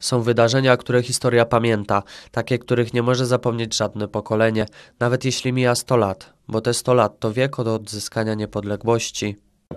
Są wydarzenia, które historia pamięta, takie, których nie może zapomnieć żadne pokolenie, nawet jeśli mija 100 lat, bo te 100 lat to wiek od odzyskania niepodległości.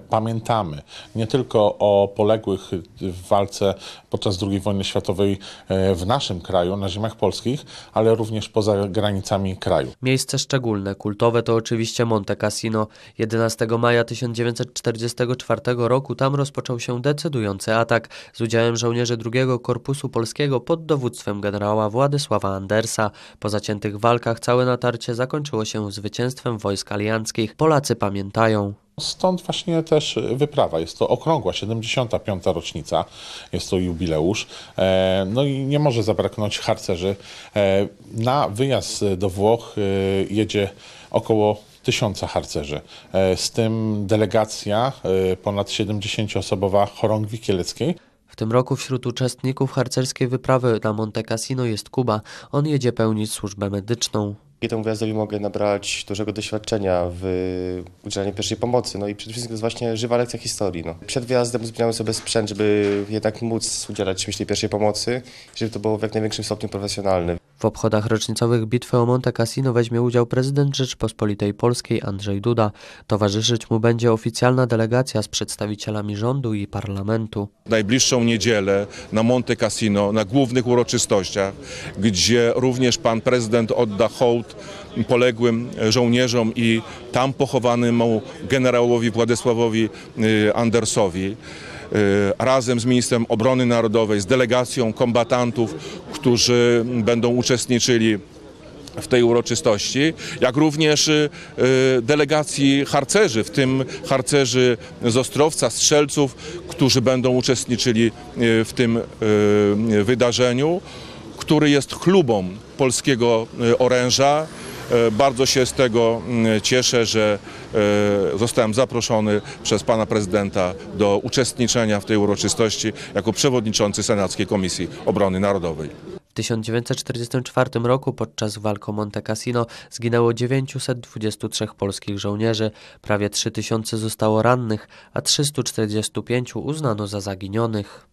Pamiętamy nie tylko o poległych w walce podczas II wojny światowej e, w naszym kraju, na ziemiach polskich, ale również poza granicami kraju. Miejsce szczególne, kultowe to oczywiście Monte Cassino. 11 maja 1944 roku tam rozpoczął się decydujący atak z udziałem żołnierzy II Korpusu Polskiego pod dowództwem generała Władysława Andersa. Po zaciętych walkach całe natarcie zakończyło się zwycięstwem wojsk alianckich. Polacy pamiętają. Stąd właśnie też wyprawa. Jest to okrągła 75. rocznica, jest to jubileusz. E, no i nie może zabraknąć harcerzy. E, na wyjazd do Włoch e, jedzie około tysiąca harcerzy. Z tym delegacja ponad 70-osobowa chorągwi kieleckiej. W tym roku wśród uczestników harcerskiej wyprawy na Monte Cassino jest Kuba. On jedzie pełnić służbę medyczną dzięki temu wyjazdowi mogę nabrać dużego doświadczenia w udzielaniu pierwszej pomocy. No i przede wszystkim to jest właśnie żywa lekcja historii. No. Przed wyjazdem zbierałem sobie sprzęt, żeby jednak móc udzielać myśli pierwszej pomocy, żeby to było w jak największym stopniu profesjonalne. W obchodach rocznicowych bitwy o Monte Cassino weźmie udział prezydent Rzeczpospolitej Polskiej Andrzej Duda. Towarzyszyć mu będzie oficjalna delegacja z przedstawicielami rządu i parlamentu. Najbliższą niedzielę na Monte Cassino, na głównych uroczystościach, gdzie również pan prezydent odda hołd poległym żołnierzom i tam pochowanemu generałowi Władysławowi y, Andersowi y, razem z ministrem obrony narodowej, z delegacją kombatantów, którzy będą uczestniczyli w tej uroczystości, jak również y, y, delegacji harcerzy, w tym harcerzy z Ostrowca, strzelców, którzy będą uczestniczyli y, w tym wydarzeniu, który jest chlubą polskiego oręża. Bardzo się z tego cieszę, że zostałem zaproszony przez pana prezydenta do uczestniczenia w tej uroczystości jako przewodniczący Senackiej Komisji Obrony Narodowej. 1944 roku podczas walk o Monte Cassino zginęło 923 polskich żołnierzy, prawie 3000 zostało rannych, a 345 uznano za zaginionych.